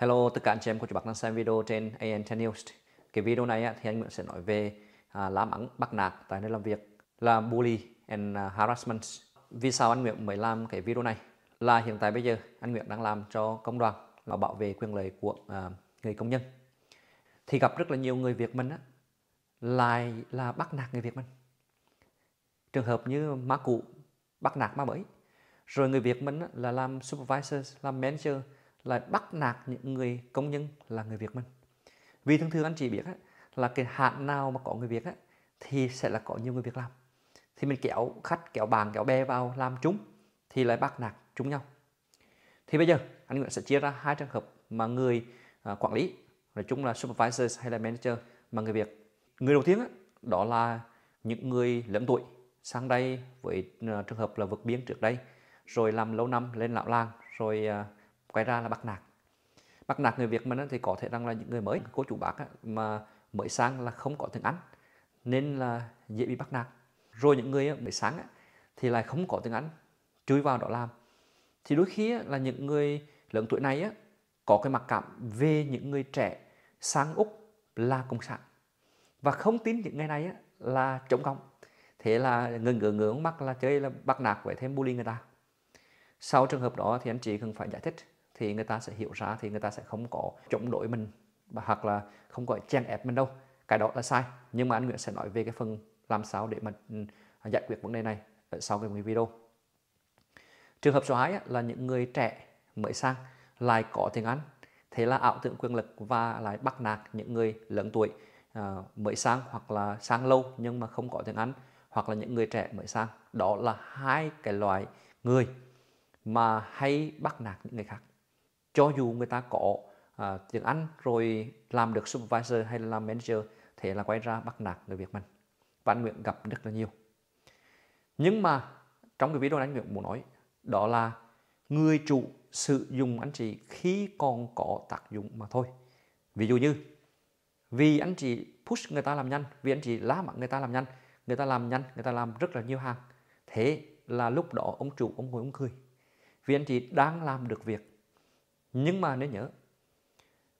Hello tất cả anh chị em của chú Bắc đang xem video trên AN10 News. Cái video này thì anh Nguyễn sẽ nói về à, lãm ắng bắt nạt tại nơi làm việc là bully and à, harassment. Vì sao anh Nguyễn mới làm cái video này? Là hiện tại bây giờ anh Nguyễn đang làm cho công đoàn là bảo vệ quyền lợi của à, người công nhân. Thì gặp rất là nhiều người Việt mình á, lại là bắt nạt người Việt mình. Trường hợp như má cụ bắt nạt má mới. Rồi người Việt mình á, là làm supervisor, làm manager, lại bắt nạt những người công nhân là người Việt mình vì thường thường anh chị biết là cái hạn nào mà có người Việt thì sẽ là có nhiều người Việt làm thì mình kéo khách kéo bàn kéo bè vào làm chúng thì lại bắt nạt chúng nhau thì bây giờ anh Nguyễn sẽ chia ra hai trường hợp mà người à, quản lý nói chung là supervisor hay là manager mà người Việt người đầu tiên đó là những người lớn tuổi sang đây với à, trường hợp là vượt biên trước đây rồi làm lâu năm lên lão làng rồi à, quay ra là bắt nạt bắt nạt người việt mình thì có thể rằng là những người mới cô chủ bác mà mới sang là không có tiếng anh nên là dễ bị bắt nạt rồi những người mới sáng thì lại không có tiếng anh chui vào đó làm thì đôi khi là những người lớn tuổi này có cái mặc cảm về những người trẻ sang úc là cộng sản và không tin những người này là chống cộng thế là ngần ngửa ngưỡng mắc là chơi là bắt nạt với thêm bully người ta sau trường hợp đó thì anh chị cần phải giải thích thì người ta sẽ hiểu ra thì người ta sẽ không có chống đối mình hoặc là không có chen ép mình đâu cái đó là sai nhưng mà anh Nguyễn sẽ nói về cái phần làm sao để mà ừ, giải quyết vấn đề này ở sau cái video trường hợp số 2 là những người trẻ mới sang lại có tiếng Anh thế là ảo tưởng quyền lực và lại bắt nạt những người lớn tuổi ờ, mới sang hoặc là sang lâu nhưng mà không có tiếng Anh hoặc là những người trẻ mới sang đó là hai cái loại người mà hay bắt nạt những người khác cho dù người ta có à, tiếng Anh rồi làm được supervisor hay làm manager thế là quay ra bắt nạt người Việt mình và anh Nguyễn gặp rất là nhiều nhưng mà trong cái video này anh Nguyễn muốn nói đó là người chủ sử dụng anh chị khi còn có tác dụng mà thôi ví dụ như vì anh chị push người ta làm nhanh vì anh chị lá mặt người ta làm nhanh người ta làm nhanh người ta làm rất là nhiều hàng thế là lúc đó ông chủ ông ngồi ông cười vì anh chị đang làm được việc nhưng mà nên nhớ,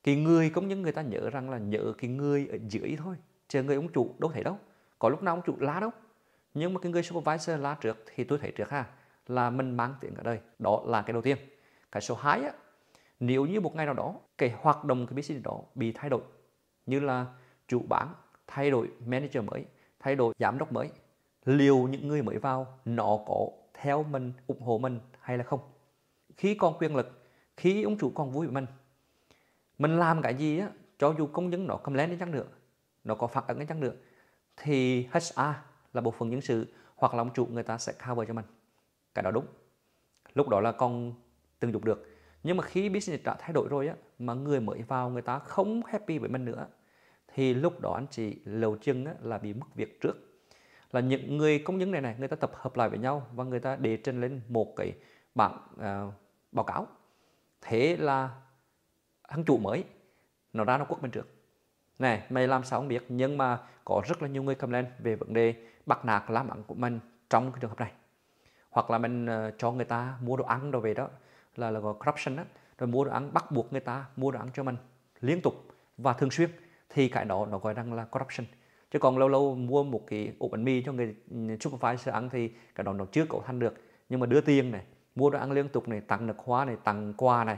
cái người cũng nhân người ta nhớ rằng là nhớ cái người ở dưới thôi, chứ người ông chủ đâu thấy đâu. Có lúc nào ông chủ lá đâu. Nhưng mà cái người supervisor lá trước thì tôi thấy trước ha, là mình mang tiếng ở đây. Đó là cái đầu tiên. Cái số 2 á, nếu như một ngày nào đó cái hoạt động cái business đó bị thay đổi như là chủ bán thay đổi manager mới thay đổi giám đốc mới liệu những người mới vào nó có theo mình ủng hộ mình hay là không khi còn quyền lực khi ông chủ còn vui với mình mình làm cái gì á cho dù công nhân nó comment đến chăng nữa nó có phản ứng đến chăng nữa thì HR là bộ phận nhân sự hoặc là ông chủ người ta sẽ cover cho mình cái đó đúng lúc đó là con từng dục được nhưng mà khi business đã thay đổi rồi á mà người mới vào người ta không happy với mình nữa thì lúc đó anh chị lầu chân á, là bị mất việc trước là những người công nhân này này người ta tập hợp lại với nhau và người ta đề trên lên một cái bảng uh, báo cáo thế là thằng chủ mới nó ra nó quốc bên trước này mày làm sao không biết nhưng mà có rất là nhiều người comment về vấn đề bắt nạt làm ăn của mình trong cái trường hợp này hoặc là mình ờ, cho người ta mua đồ ăn đồ về đó là là gọi corruption đó rồi mua đồ ăn bắt buộc người ta mua đồ ăn cho mình liên tục và thường xuyên thì cái đó nó gọi rằng là corruption chứ còn lâu lâu mua một cái ổ bánh mì cho người ừ, supervisor ăn thì cái đó nó chưa cấu thành được nhưng mà đưa tiền này mua đồ ăn liên tục này tặng nước hoa này tặng quà này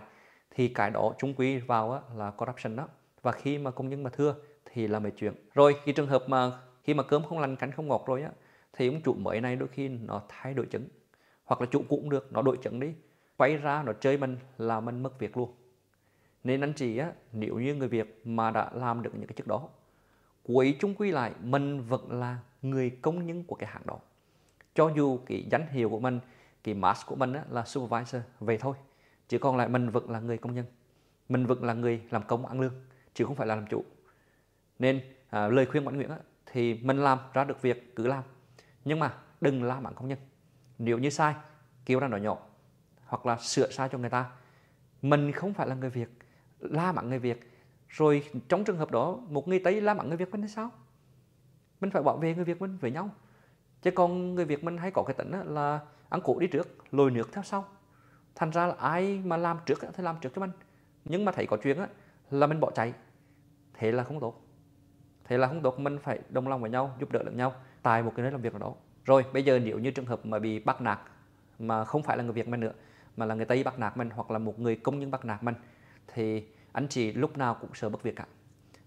thì cái đó chung quy vào á, là corruption đó và khi mà công nhân mà thưa thì là mấy chuyện rồi khi trường hợp mà khi mà cơm không lành cánh không ngọt rồi á thì ông chủ mới này đôi khi nó thay đổi chứng hoặc là chủ cũng được nó đổi chứng đi quay ra nó chơi mình là mình mất việc luôn nên anh chị á nếu như người Việt mà đã làm được những cái chức đó cuối chung quy lại mình vẫn là người công nhân của cái hãng đó cho dù cái danh hiệu của mình cái mask của mình là supervisor về thôi chứ còn lại mình vẫn là người công nhân mình vẫn là người làm công ăn lương chứ không phải là làm chủ nên à, lời khuyên ngoãn Nguyễn á, thì mình làm ra được việc cứ làm nhưng mà đừng la mắng công nhân nếu như sai kêu ra nói nhỏ hoặc là sửa sai cho người ta mình không phải là người việt la mắng người việt rồi trong trường hợp đó một người tây la mắng người việt mình thì sao mình phải bảo vệ người việt mình với nhau chứ còn người việt mình hay có cái tính là ăn cổ đi trước lồi nước theo sau thành ra là ai mà làm trước thì làm trước cho mình nhưng mà thấy có chuyện á là mình bỏ chạy thế là không tốt thế là không tốt mình phải đồng lòng với nhau giúp đỡ lẫn nhau tại một cái nơi làm việc nào đó rồi bây giờ nếu như trường hợp mà bị bắt nạt mà không phải là người Việt mình nữa mà là người Tây bắt nạt mình hoặc là một người công nhân bắt nạt mình thì anh chị lúc nào cũng sợ bất việc cả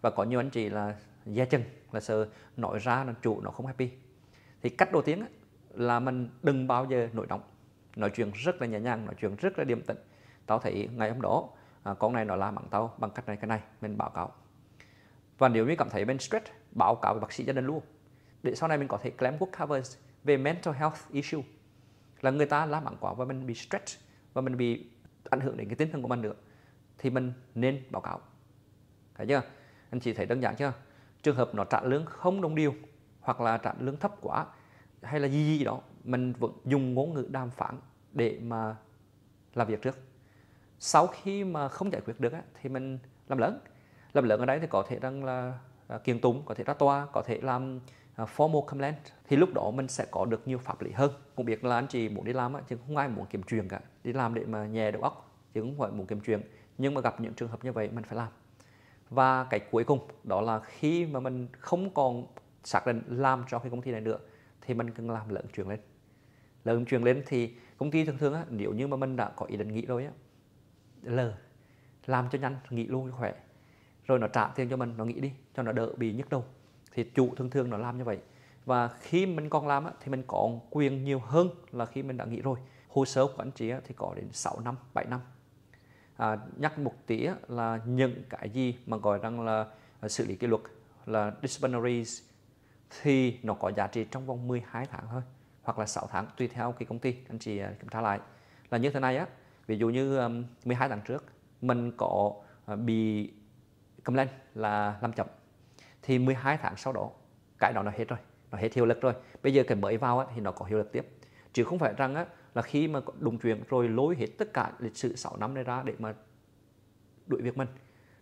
và có nhiều anh chị là da chân là sợ nói ra là chủ nó không happy thì cách đầu tiên á là mình đừng bao giờ nổi nóng nói chuyện rất là nhẹ nhàng nói chuyện rất là điềm tĩnh tao thấy ngày hôm đó à, con này nó la mắng tao bằng cách này cái này mình báo cáo và nếu như cảm thấy bên stress báo cáo với bác sĩ gia đình luôn để sau này mình có thể claim work covers về mental health issue là người ta la mắng quá và mình bị stress và mình bị ảnh hưởng đến cái tinh thần của mình nữa thì mình nên báo cáo thấy chưa anh chị thấy đơn giản chưa trường hợp nó trả lương không đồng điều hoặc là trả lương thấp quá hay là gì gì đó mình vẫn dùng ngôn ngữ đàm phán để mà làm việc trước sau khi mà không giải quyết được á, thì mình làm lớn làm lớn ở đây thì có thể rằng là à, kiện tụng có thể ra tòa có thể làm à, formal complaint thì lúc đó mình sẽ có được nhiều pháp lý hơn cũng biết là anh chị muốn đi làm á, chứ không ai muốn kiếm chuyện cả đi làm để mà nhẹ đầu óc chứ không phải muốn kiếm chuyện nhưng mà gặp những trường hợp như vậy mình phải làm và cái cuối cùng đó là khi mà mình không còn xác định làm cho cái công ty này nữa thì mình cần làm lớn chuyển lên lớn chuyển lên thì công ty thường thường á, nếu như mà mình đã có ý định nghỉ rồi á lờ làm cho nhanh nghỉ luôn cho khỏe rồi nó trả tiền cho mình nó nghỉ đi cho nó đỡ bị nhức đầu thì chủ thường thường nó làm như vậy và khi mình còn làm á, thì mình còn quyền nhiều hơn là khi mình đã nghỉ rồi hồ sơ của anh chị á, thì có đến 6 năm 7 năm à, nhắc một tí á, là những cái gì mà gọi rằng là xử lý kỷ luật là disciplinaries thì nó có giá trị trong vòng 12 tháng thôi hoặc là 6 tháng tùy theo cái công ty anh chị à, kiểm tra lại là như thế này á ví dụ như 12 tháng trước mình có à, bị cầm lên là làm chậm thì 12 tháng sau đó cái đó nó hết rồi nó hết hiệu lực rồi bây giờ cái mới vào á, thì nó có hiệu lực tiếp chứ không phải rằng á, là khi mà đụng chuyện rồi lối hết tất cả lịch sử 6 năm này ra để mà đuổi việc mình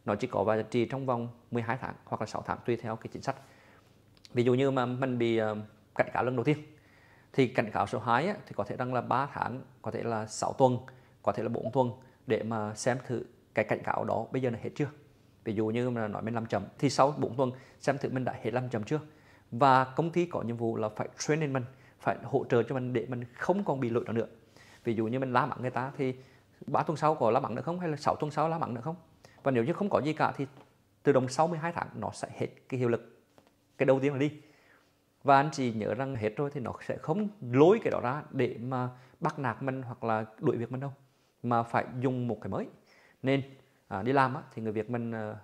nó chỉ có giá trị trong vòng 12 tháng hoặc là 6 tháng tùy theo cái chính sách ví dụ như mà mình bị ờ, cảnh cáo lần đầu tiên thì cảnh cáo số 2 á, thì có thể rằng là 3 tháng có thể là 6 tuần có thể là 4 tuần để mà xem thử cái cảnh cáo đó bây giờ là hết chưa ví dụ như mà nói mình làm chậm thì sau 4 tuần xem thử mình đã hết làm chậm chưa và công ty có nhiệm vụ là phải training mình phải hỗ trợ cho mình để mình không còn bị lỗi đó nữa ví dụ như mình la mắng người ta thì 3 tuần sau có la mắng nữa không hay là 6 tuần sau la mắng nữa không và nếu như không có gì cả thì tự động 62 tháng nó sẽ hết cái hiệu lực cái đầu tiên là đi và anh chị nhớ rằng hết rồi thì nó sẽ không lối cái đó ra để mà bắt nạt mình hoặc là đuổi việc mình đâu mà phải dùng một cái mới nên à, đi làm á, thì người Việt mình à,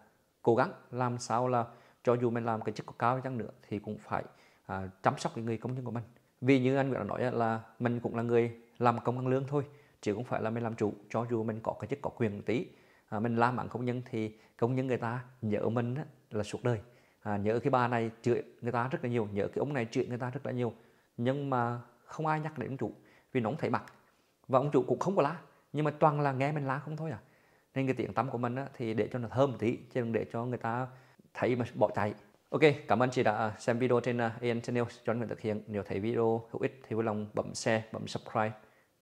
cố gắng làm sao là cho dù mình làm cái chức có cao chăng nữa thì cũng phải à, chăm sóc cái người công nhân của mình vì như anh Nguyễn đã nói là mình cũng là người làm công ăn lương thôi chứ cũng phải là mình làm chủ cho dù mình có cái chức có quyền tí à, mình làm bằng công nhân thì công nhân người ta nhớ mình á, là suốt đời à, nhớ cái bà này chửi người ta rất là nhiều nhớ cái ông này chửi người ta rất là nhiều nhưng mà không ai nhắc đến ông chủ vì nó không thấy mặt và ông chủ cũng không có lá nhưng mà toàn là nghe mình lá không thôi à nên cái tiếng tắm của mình á, thì để cho nó thơm một tí chứ đừng để cho người ta thấy mà bỏ chạy Ok, cảm ơn chị đã xem video trên à, AN Channel cho Nguyễn Thực Hiện. Nếu thấy video hữu ích thì vui lòng bấm share, bấm subscribe